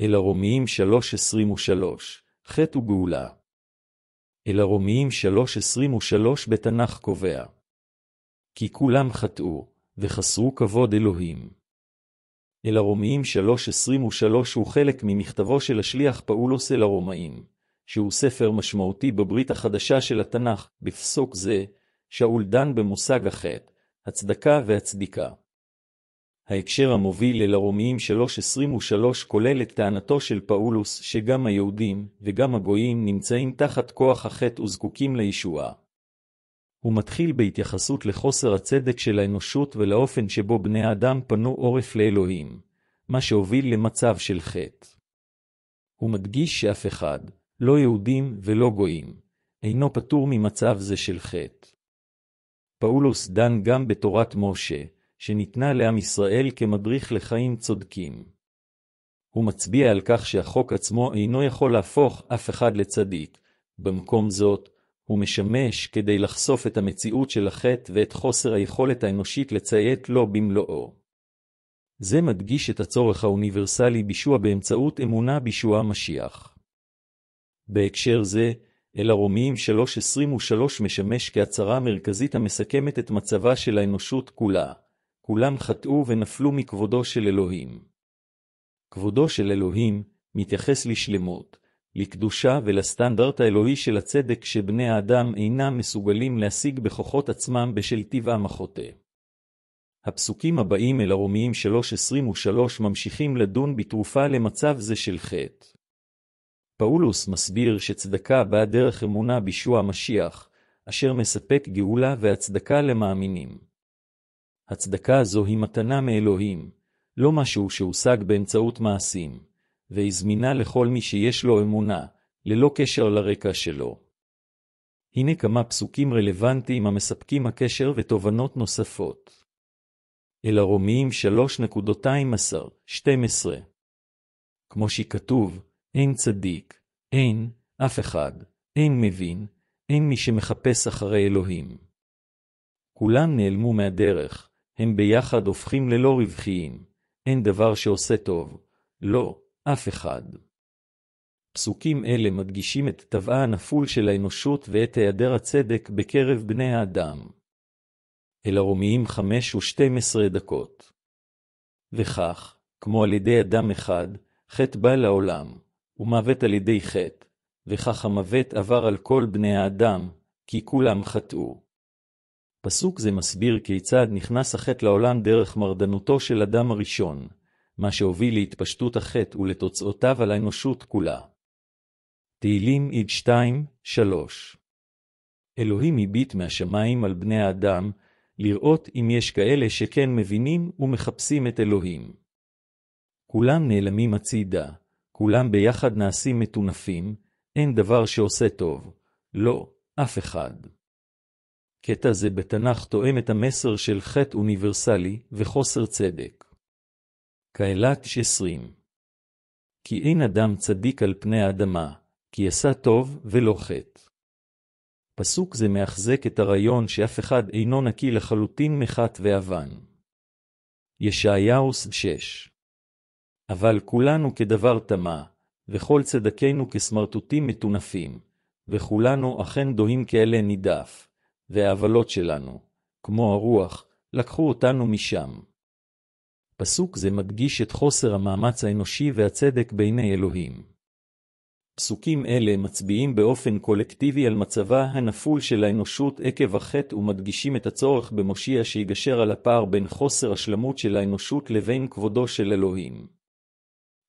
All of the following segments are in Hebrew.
אל הרומיים 3.23, חטא וגאולה. אל הרומיים 3.23 בתנ"ך קובע. כי כולם חטאו, וחסרו כבוד אלוהים. אל הרומיים 3.23 הוא חלק ממכתבו של השליח פאולוס אל הרומאים, שהוא ספר משמעותי בברית החדשה של התנ"ך, בפסוק זה, שאול דן במושג החטא, הצדקה והצדיקה. ההקשר המוביל אל הרומיים 3.23 כולל את טענתו של פאולוס שגם היהודים וגם הגויים נמצאים תחת כוח החטא וזקוקים לישועה. הוא מתחיל בהתייחסות לחוסר הצדק של האנושות ולאופן שבו בני האדם פנו עורף לאלוהים, מה שהוביל למצב של חטא. הוא מדגיש שאף אחד, לא יהודים ולא גויים, אינו פטור ממצב זה של חטא. פאולוס דן גם בתורת משה, שניתנה לעם ישראל כמדריך לחיים צודקים. הוא מצביע על כך שהחוק עצמו אינו יכול להפוך אף אחד לצדיק. במקום זאת, הוא משמש כדי לחשוף את המציאות של החטא ואת חוסר היכולת האנושית לציית לו במלואו. זה מדגיש את הצורך האוניברסלי בישוע באמצעות אמונה בישוע המשיח. בהקשר זה, אל הרומיים 3.23 משמש כהצהרה מרכזית המסכמת את מצבה של האנושות כולה, כולם חטאו ונפלו מכבודו של אלוהים. כבודו של אלוהים מתייחס לשלמות, לקדושה ולסטנדרט האלוהי של הצדק שבני האדם אינם מסוגלים להשיג בכוחות עצמם בשל טבעם החוטא. הפסוקים הבאים אל הרומיים 3.23 ממשיכים לדון בתרופה למצב זה של חטא. פאולוס מסביר שצדקה באה דרך אמונה בישוע המשיח, אשר מספק גאולה והצדקה למאמינים. הצדקה זו היא מתנה מאלוהים, לא משהו שהושג באמצעות מעשים, והיא זמינה לכל מי שיש לו אמונה, ללא קשר לרקע שלו. הנה כמה פסוקים רלוונטיים המספקים הקשר ותובנות נוספות. אל הרומיים 3.12 כמו שכתוב, אין צדיק, אין, אף אחד, אין מבין, אין מי שמחפש אחרי אלוהים. כולם נעלמו מהדרך, הם ביחד הופכים ללא רווחיים, אין דבר שעושה טוב, לא, אף אחד. פסוקים אלה מדגישים את טבעה הנפול של האנושות ואת היעדר הצדק בקרב בני האדם. אל הרומיים חמש ושתים עשרה דקות. וכך, כמו על ידי אדם אחד, חטא בא לעולם, ומוות על ידי חטא, וכך המוות עבר על כל בני האדם, כי כולם חטאו. פסוק זה מסביר כיצד נכנס החטא לעולם דרך מרדנותו של אדם הראשון, מה שהוביל להתפשטות החטא ולתוצאותיו על האנושות כולה. תהילים עיד 2, 3 אלוהים הביט מהשמיים על בני האדם, לראות אם יש כאלה שכן מבינים ומחפשים את אלוהים. כולם נעלמים הצידה, כולם ביחד נעשים מטונפים, אין דבר שעושה טוב, לא, אף אחד. קטע זה בתנ"ך תואם את המסר של חטא אוניברסלי וחוסר צדק. קהלת שסרים כי אין אדם צדיק על פני האדמה, כי עשה טוב ולא חטא. פסוק זה מאחזק את הרעיון שאף אחד אינו נקי לחלוטין מחטא ואבן. ישעיהוס 6 אבל כולנו כדבר טמא, וכל צדקינו כסמרטוטים מטונפים, וכולנו אכן דוהים כאלה נידף, והעוולות שלנו, כמו הרוח, לקחו אותנו משם. פסוק זה מדגיש את חוסר המאמץ האנושי והצדק בעיני אלוהים. פסוקים אלה מצביעים באופן קולקטיבי על מצבה הנפול של האנושות עקב החטא ומדגישים את הצורך במושיע שיגשר על הפער בין חוסר השלמות של האנושות לבין כבודו של אלוהים.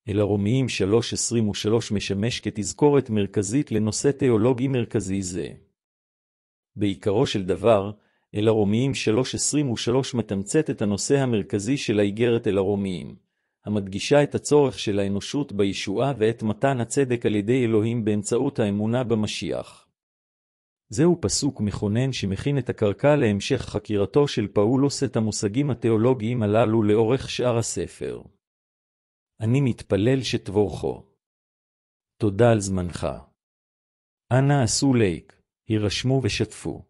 אל הרומיים 3.23 משמש כתזכורת מרכזית לנושא תיאולוגי מרכזי זה. בעיקרו של דבר, אל הרומיים 3.23 מתמצת את הנושא המרכזי של האיגרת אל הרומיים, המדגישה את הצורך של האנושות בישועה ואת מתן הצדק על ידי אלוהים באמצעות האמונה במשיח. זהו פסוק מכונן שמכין את הקרקע להמשך חקירתו של פאולוס את המושגים התיאולוגיים הללו לאורך שאר הספר. אני מתפלל שתבורכו. תודה על זמנך. אנא עשו לייק. יירשמו ושתפו.